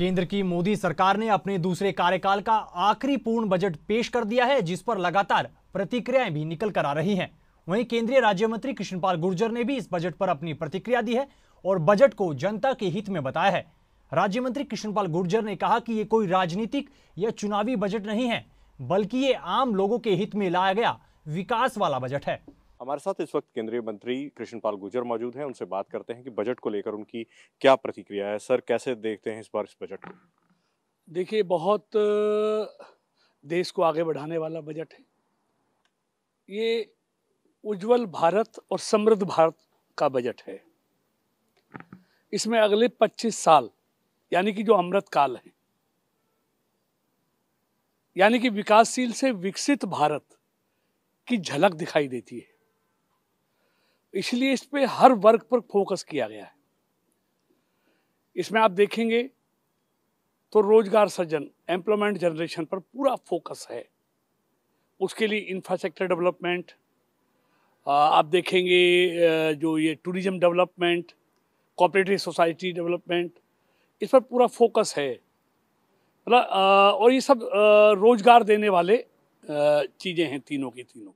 केंद्र की मोदी सरकार ने अपने दूसरे कार्यकाल का आखिरी पूर्ण बजट पेश कर दिया है जिस पर लगातार प्रतिक्रियाएं भी निकल कर आ रही हैं वहीं केंद्रीय राज्य मंत्री कृष्णपाल गुर्जर ने भी इस बजट पर अपनी प्रतिक्रिया दी है और बजट को जनता के हित में बताया है राज्य मंत्री कृष्णपाल गुर्जर ने कहा कि ये कोई राजनीतिक या चुनावी बजट नहीं है बल्कि ये आम लोगों के हित में लाया गया विकास वाला बजट है हमारे साथ इस वक्त केंद्रीय मंत्री कृष्णपाल गुजर मौजूद हैं उनसे बात करते हैं कि बजट को लेकर उनकी क्या प्रतिक्रिया है सर कैसे देखते हैं इस बार इस बजट को देखिए बहुत देश को आगे बढ़ाने वाला बजट है ये उज्जवल भारत और समृद्ध भारत का बजट है इसमें अगले 25 साल यानी कि जो अमृत काल है यानी कि विकासशील से विकसित भारत की झलक दिखाई देती है इसलिए इस पर हर वर्ग पर फोकस किया गया है इसमें आप देखेंगे तो रोजगार सृजन एम्प्लॉयमेंट जनरेशन पर पूरा फोकस है उसके लिए इंफ्रास्ट्रक्चर डेवलपमेंट आप देखेंगे जो ये tourism development cooperative society development इस पर पूरा फोकस है मतलब और ये सब रोजगार देने वाले चीज़ें हैं तीनों की तीनों